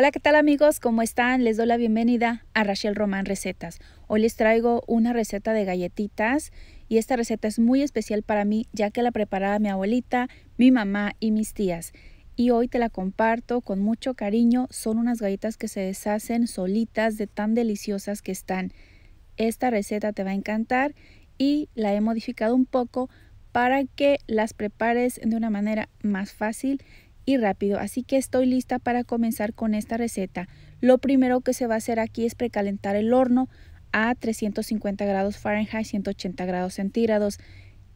Hola, ¿qué tal amigos? ¿Cómo están? Les doy la bienvenida a Rachel Román Recetas. Hoy les traigo una receta de galletitas y esta receta es muy especial para mí ya que la preparaba mi abuelita, mi mamá y mis tías. Y hoy te la comparto con mucho cariño. Son unas galletas que se deshacen solitas de tan deliciosas que están. Esta receta te va a encantar y la he modificado un poco para que las prepares de una manera más fácil y rápido, así que estoy lista para comenzar con esta receta. Lo primero que se va a hacer aquí es precalentar el horno a 350 grados Fahrenheit, 180 grados centígrados.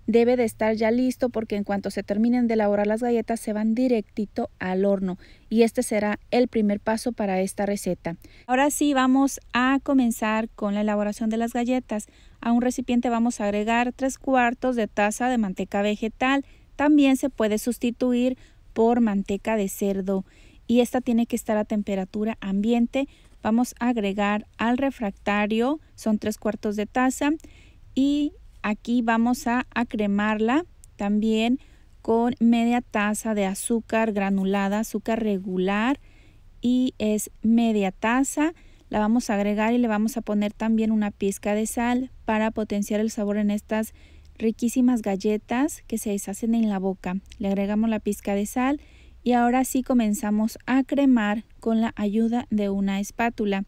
Debe de estar ya listo porque en cuanto se terminen de elaborar las galletas se van directito al horno y este será el primer paso para esta receta. Ahora sí vamos a comenzar con la elaboración de las galletas. A un recipiente vamos a agregar tres cuartos de taza de manteca vegetal. También se puede sustituir por manteca de cerdo y esta tiene que estar a temperatura ambiente. Vamos a agregar al refractario, son tres cuartos de taza y aquí vamos a, cremarla también con media taza de azúcar granulada, azúcar regular y es media taza. La vamos a agregar y le vamos a poner también una pizca de sal para potenciar el sabor en estas riquísimas galletas que se deshacen en la boca. Le agregamos la pizca de sal y ahora sí comenzamos a cremar con la ayuda de una espátula.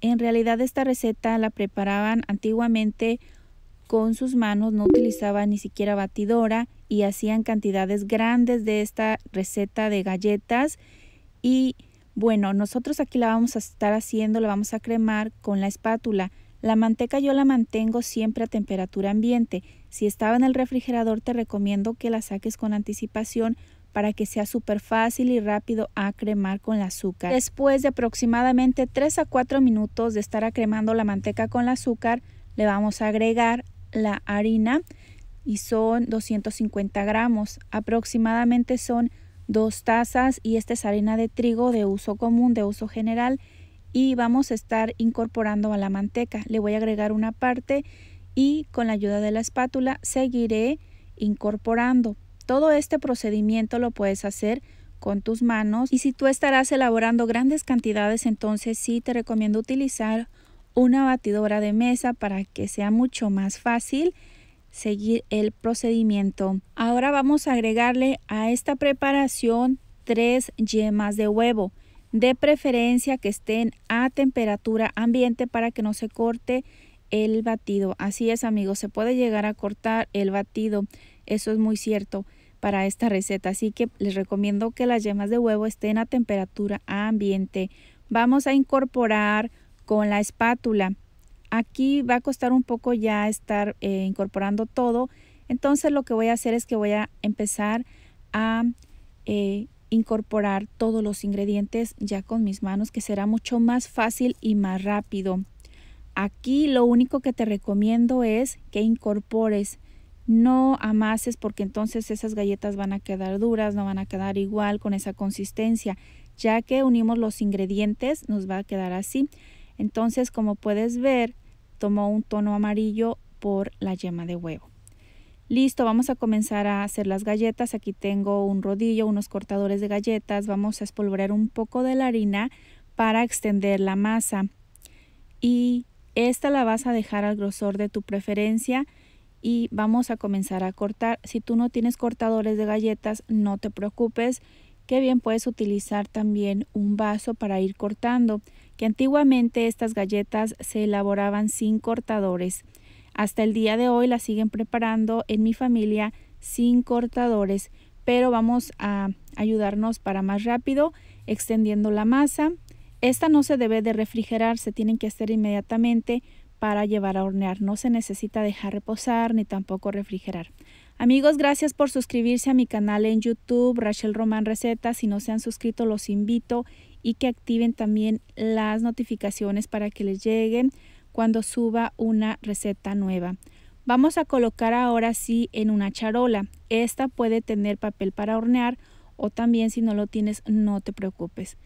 En realidad esta receta la preparaban antiguamente con sus manos, no utilizaban ni siquiera batidora y hacían cantidades grandes de esta receta de galletas y bueno, nosotros aquí la vamos a estar haciendo, la vamos a cremar con la espátula. La manteca yo la mantengo siempre a temperatura ambiente. Si estaba en el refrigerador te recomiendo que la saques con anticipación para que sea súper fácil y rápido a cremar con el azúcar. Después de aproximadamente 3 a 4 minutos de estar acremando la manteca con el azúcar, le vamos a agregar la harina y son 250 gramos. Aproximadamente son dos tazas y esta es harina de trigo de uso común, de uso general y vamos a estar incorporando a la manteca. Le voy a agregar una parte y con la ayuda de la espátula seguiré incorporando. Todo este procedimiento lo puedes hacer con tus manos y si tú estarás elaborando grandes cantidades entonces sí te recomiendo utilizar una batidora de mesa para que sea mucho más fácil seguir el procedimiento. Ahora vamos a agregarle a esta preparación tres yemas de huevo de preferencia que estén a temperatura ambiente para que no se corte el batido. Así es amigos, se puede llegar a cortar el batido, eso es muy cierto para esta receta, así que les recomiendo que las yemas de huevo estén a temperatura ambiente. Vamos a incorporar con la espátula. Aquí va a costar un poco ya estar eh, incorporando todo, entonces lo que voy a hacer es que voy a empezar a eh, incorporar todos los ingredientes ya con mis manos que será mucho más fácil y más rápido. Aquí lo único que te recomiendo es que incorpores, no amases porque entonces esas galletas van a quedar duras, no van a quedar igual con esa consistencia. Ya que unimos los ingredientes nos va a quedar así. Entonces como puedes ver tomó un tono amarillo por la yema de huevo. Listo, vamos a comenzar a hacer las galletas. Aquí tengo un rodillo, unos cortadores de galletas. Vamos a espolvorear un poco de la harina para extender la masa. Y esta la vas a dejar al grosor de tu preferencia y vamos a comenzar a cortar. Si tú no tienes cortadores de galletas, no te preocupes, que bien puedes utilizar también un vaso para ir cortando, que antiguamente estas galletas se elaboraban sin cortadores. Hasta el día de hoy la siguen preparando en mi familia sin cortadores, pero vamos a ayudarnos para más rápido extendiendo la masa. Esta no se debe de refrigerar, se tienen que hacer inmediatamente para llevar a hornear. No se necesita dejar reposar ni tampoco refrigerar. Amigos, gracias por suscribirse a mi canal en YouTube, Rachel Román Recetas. Si no se han suscrito, los invito y que activen también las notificaciones para que les lleguen cuando suba una receta nueva. Vamos a colocar ahora sí en una charola. Esta puede tener papel para hornear o también si no lo tienes no te preocupes.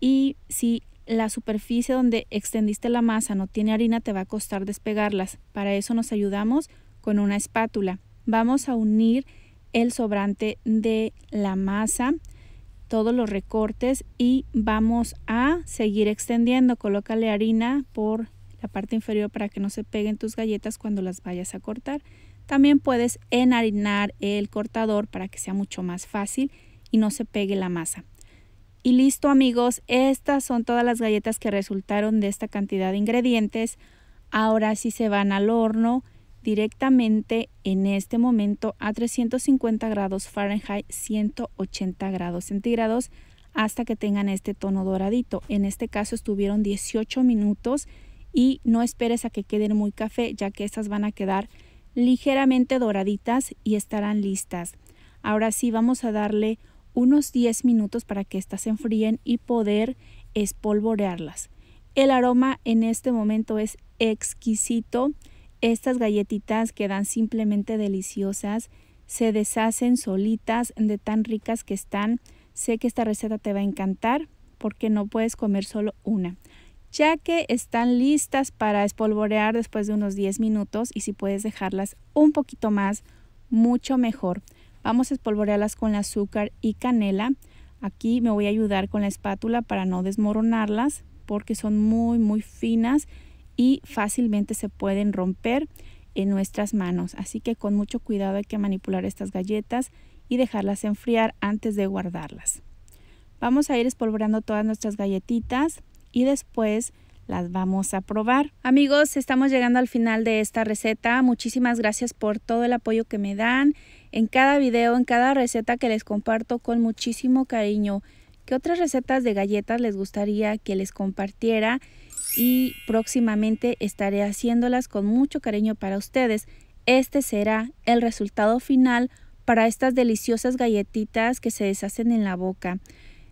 Y si la superficie donde extendiste la masa no tiene harina te va a costar despegarlas. Para eso nos ayudamos con una espátula. Vamos a unir el sobrante de la masa, todos los recortes y vamos a seguir extendiendo. Colócale harina por parte inferior para que no se peguen tus galletas cuando las vayas a cortar. También puedes enharinar el cortador para que sea mucho más fácil y no se pegue la masa. Y listo amigos, estas son todas las galletas que resultaron de esta cantidad de ingredientes. Ahora sí se van al horno directamente en este momento a 350 grados Fahrenheit, 180 grados centígrados hasta que tengan este tono doradito. En este caso estuvieron 18 minutos y no esperes a que queden muy café ya que estas van a quedar ligeramente doraditas y estarán listas. Ahora sí vamos a darle unos 10 minutos para que estas se enfríen y poder espolvorearlas. El aroma en este momento es exquisito. Estas galletitas quedan simplemente deliciosas. Se deshacen solitas de tan ricas que están. Sé que esta receta te va a encantar porque no puedes comer solo una ya que están listas para espolvorear después de unos 10 minutos y si puedes dejarlas un poquito más, mucho mejor. Vamos a espolvorearlas con azúcar y canela. Aquí me voy a ayudar con la espátula para no desmoronarlas porque son muy muy finas y fácilmente se pueden romper en nuestras manos. Así que con mucho cuidado hay que manipular estas galletas y dejarlas enfriar antes de guardarlas. Vamos a ir espolvoreando todas nuestras galletitas y después las vamos a probar. Amigos, estamos llegando al final de esta receta. Muchísimas gracias por todo el apoyo que me dan en cada video, en cada receta que les comparto con muchísimo cariño. ¿Qué otras recetas de galletas les gustaría que les compartiera? Y próximamente estaré haciéndolas con mucho cariño para ustedes. Este será el resultado final para estas deliciosas galletitas que se deshacen en la boca.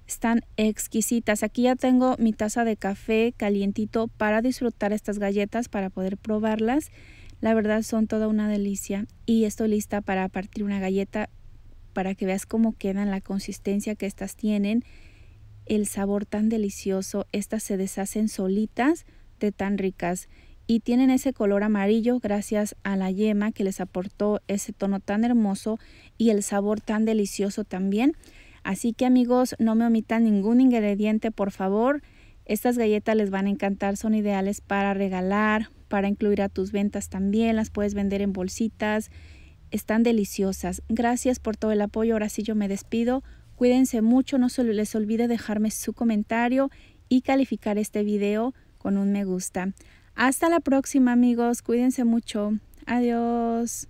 Están exquisitas. Aquí ya tengo mi taza de café calientito para disfrutar estas galletas, para poder probarlas. La verdad son toda una delicia y estoy lista para partir una galleta para que veas cómo quedan, la consistencia que estas tienen, el sabor tan delicioso. Estas se deshacen solitas de tan ricas y tienen ese color amarillo gracias a la yema que les aportó ese tono tan hermoso y el sabor tan delicioso también. Así que amigos, no me omitan ningún ingrediente, por favor. Estas galletas les van a encantar, son ideales para regalar, para incluir a tus ventas también, las puedes vender en bolsitas, están deliciosas. Gracias por todo el apoyo, ahora sí yo me despido. Cuídense mucho, no se les olvide dejarme su comentario y calificar este video con un me gusta. Hasta la próxima amigos, cuídense mucho. Adiós.